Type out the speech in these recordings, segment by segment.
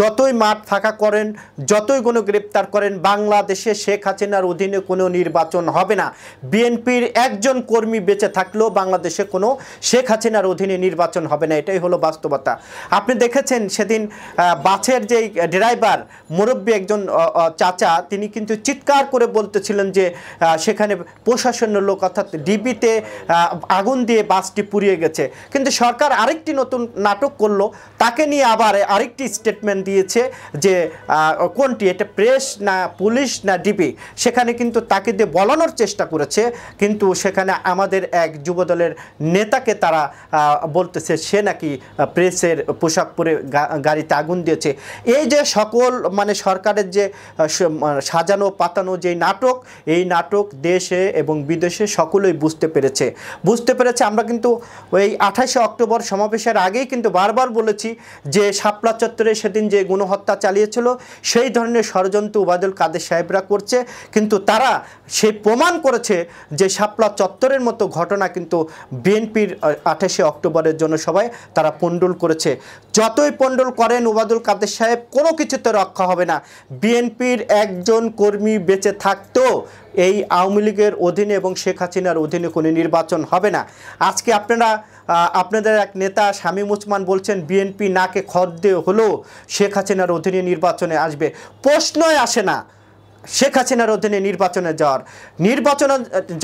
যতই মাঠ ফাঁকা করেন যতই কোনো গ্রেপ্তার করেন বাংলাদেশে শেখ হাসিনার অধীনে কোনো নির্বাচন হবে না বিএনপির একজন কর্মী বেঁচে থাকলেও বাংলাদেশে কোনো শেখ হাসিনার অধীনে নির্বাচন হবে না এটাই হলো বাস্তবতা আপনি দেখেছেন সেদিন বাসের যেই ড্রাইভার মুরব্বী একজন চাচা তিনি কিন্তু চিৎকার করে বলতেছিলেন যে সেখানে প্রশাসনের লোক অর্থাৎ ডিবিতে আগুন দিয়ে বাসটি পুড়িয়ে গেছে কিন্তু সরকার আরেকটি নতুন নাটক করলো তাকে নিয়ে আবার আরেকটি স্টেটমেন্ট স্টেটমেন্ট দিয়েছে যে কোনটি এটা প্রেস না পুলিশ না ডিবি সেখানে কিন্তু তাকে দিয়ে বলানোর চেষ্টা করেছে কিন্তু সেখানে আমাদের এক যুবদলের নেতাকে তারা বলতেছে সে নাকি প্রেসের পোশাক পরে গাড়িতে আগুন দিয়েছে এই যে সকল মানে সরকারের যে সাজানো পাতানো যে নাটক এই নাটক দেশে এবং বিদেশে সকলেই বুঝতে পেরেছে বুঝতে পেরেছে আমরা কিন্তু ওই আঠাশে অক্টোবর সমাবেশের আগেই কিন্তু বারবার বলেছি যে শাপলা চত্বরে সেদিন সালাউদ্দিন যে গুণহত্যা চালিয়েছিল সেই ধরনের ষড়যন্ত্র উবায়দুল কাদের সাহেবরা করছে কিন্তু তারা সে প্রমাণ করেছে যে শাপলা চত্বরের মতো ঘটনা কিন্তু বিএনপির আঠাশে অক্টোবরের জন্য সবাই তারা পণ্ডুল করেছে যতই পণ্ডুল করেন উবাদুল কাদের সাহেব কোনো কিছুতে রক্ষা হবে না বিএনপির একজন কর্মী বেঁচে থাকতো এই আওয়ামী লীগের অধীনে এবং শেখ হাসিনার অধীনে কোনো নির্বাচন হবে না আজকে আপনারা আপনাদের এক নেতা শামীম উসমান বলছেন বিএনপি নাকে খদ্দে হলো হলেও শেখ হাসিনার অধীনে নির্বাচনে আসবে প্রশ্নই আসে না শেখ হাসিনার অধীনে নির্বাচনে যাওয়ার নির্বাচনে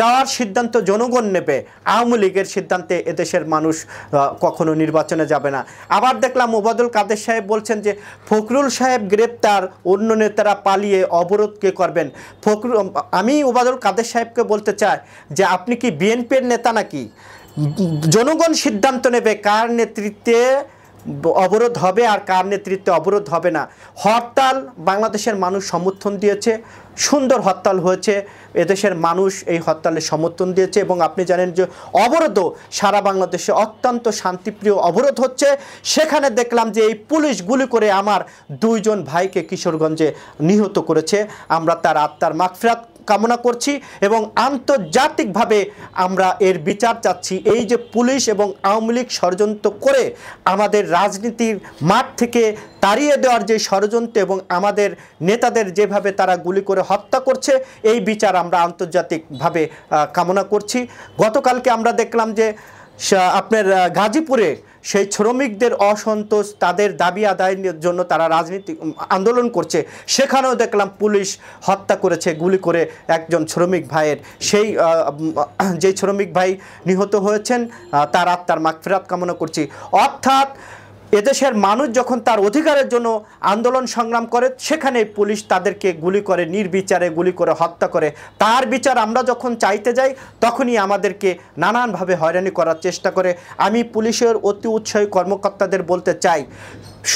যাওয়ার সিদ্ধান্ত জনগণ নেবে আওয়ামী লীগের সিদ্ধান্তে এদেশের মানুষ কখনো নির্বাচনে যাবে না আবার দেখলাম ওবাদুল কাদের সাহেব বলছেন যে ফখরুল সাহেব গ্রেপ্তার অন্য নেতারা পালিয়ে অবরোধকে করবেন ফখরুল আমি ওবাদুল কাদের সাহেবকে বলতে চাই যে আপনি কি বিএনপির নেতা নাকি জনগণ সিদ্ধান্ত নেবে কার নেতৃত্বে অবরোধ হবে আর কার নেতৃত্বে অবরোধ হবে না হরতাল বাংলাদেশের মানুষ সমর্থন দিয়েছে সুন্দর হরতাল হয়েছে এদেশের মানুষ এই হরতালে সমর্থন দিয়েছে এবং আপনি জানেন যে অবরোধও সারা বাংলাদেশে অত্যন্ত শান্তিপ্রিয় অবরোধ হচ্ছে সেখানে দেখলাম যে এই পুলিশ গুলি করে আমার দুইজন ভাইকে কিশোরগঞ্জে নিহত করেছে আমরা তার আত্মার মাগফিরাত কামনা করছি এবং আন্তর্জাতিকভাবে আমরা এর বিচার চাচ্ছি এই যে পুলিশ এবং আওয়ামী লীগ ষড়যন্ত্র করে আমাদের রাজনীতির মাঠ থেকে তাড়িয়ে দেওয়ার যে ষড়যন্ত্র এবং আমাদের নেতাদের যেভাবে তারা গুলি করে হত্যা করছে এই বিচার আমরা আন্তর্জাতিকভাবে কামনা করছি গতকালকে আমরা দেখলাম যে আপনার গাজীপুরে সেই শ্রমিকদের অসন্তোষ তাদের দাবি আদায়ের জন্য তারা রাজনীতি আন্দোলন করছে সেখানেও দেখলাম পুলিশ হত্যা করেছে গুলি করে একজন শ্রমিক ভাইয়ের সেই যে শ্রমিক ভাই নিহত হয়েছেন তার আত্মার মাগফেরাত কামনা করছি অর্থাৎ এদেশের মানুষ যখন তার অধিকারের জন্য আন্দোলন সংগ্রাম করে সেখানে পুলিশ তাদেরকে গুলি করে নির্বিচারে গুলি করে হত্যা করে তার বিচার আমরা যখন চাইতে যাই তখনই আমাদেরকে নানানভাবে হয়রানি করার চেষ্টা করে আমি পুলিশের অতি উৎসাহী কর্মকর্তাদের বলতে চাই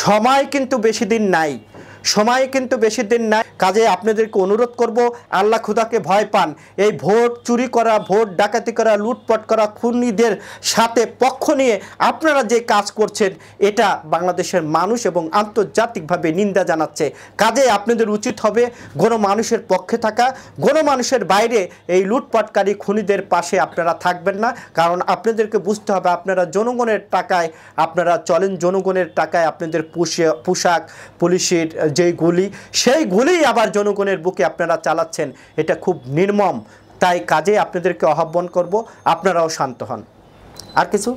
সময় কিন্তু বেশি দিন নাই সময় কিন্তু বেশি দিন নাই কাজে আপনাদেরকে অনুরোধ করব আল্লাহ খুদাকে ভয় পান এই ভোট চুরি করা ভোট ডাকাতি করা লুটপাট করা খুনিদের সাথে পক্ষ নিয়ে আপনারা যে কাজ করছেন এটা বাংলাদেশের মানুষ এবং আন্তর্জাতিকভাবে নিন্দা জানাচ্ছে কাজে আপনাদের উচিত হবে কোনো মানুষের পক্ষে থাকা কোনো মানুষের বাইরে এই লুটপাটকারী খুনিদের পাশে আপনারা থাকবেন না কারণ আপনাদেরকে বুঝতে হবে আপনারা জনগণের টাকায় আপনারা চলেন জনগণের টাকায় আপনাদের পুষে পোশাক পুলিশের যে গুলি সেই গুলি আবার জনগণের বুকে আপনারা চালাচ্ছেন এটা খুব নির্মম তাই কাজে আপনাদেরকে আহ্বান করব আপনারাও শান্ত হন আর কিছু